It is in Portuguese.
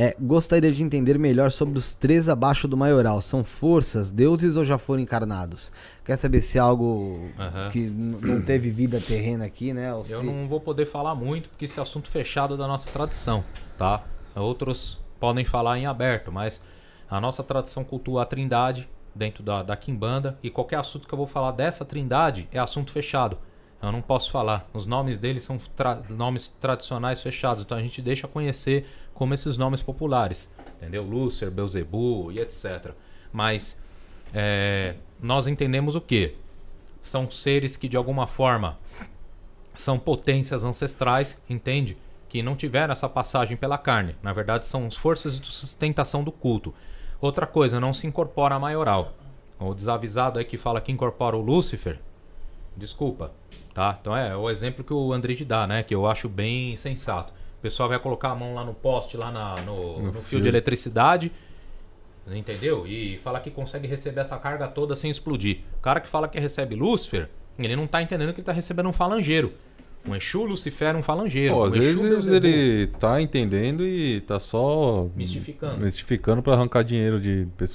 É, gostaria de entender melhor sobre os três abaixo do maioral. São forças, deuses ou já foram encarnados? Quer saber se é algo uhum. que não teve vida terrena aqui, né? Ou Eu se... não vou poder falar muito porque esse é assunto fechado é da nossa tradição, tá? Outros podem falar em aberto, mas a nossa tradição cultua a trindade dentro da, da Kimbanda e qualquer assunto que eu vou falar dessa trindade é assunto fechado. Eu não posso falar. Os nomes deles são tra nomes tradicionais fechados. Então a gente deixa conhecer como esses nomes populares. Entendeu? Lúcifer, Beuzebu e etc. Mas é, nós entendemos o que? São seres que de alguma forma são potências ancestrais, entende? Que não tiveram essa passagem pela carne. Na verdade, são as forças de sustentação do culto. Outra coisa, não se incorpora a maioral. O desavisado aí que fala que incorpora o Lúcifer, Desculpa, tá? Então é, é o exemplo que o André dá, né? Que eu acho bem sensato. O pessoal vai colocar a mão lá no poste, lá na, no, no, no fio, fio de eletricidade, entendeu? E fala que consegue receber essa carga toda sem explodir. O cara que fala que recebe Lúcifer, ele não tá entendendo que ele tá recebendo um falangeiro. Um Exu, Lucifer, um falangeiro. Pô, às um vezes ele tá entendendo e tá só mistificando, mistificando para arrancar dinheiro de pessoas.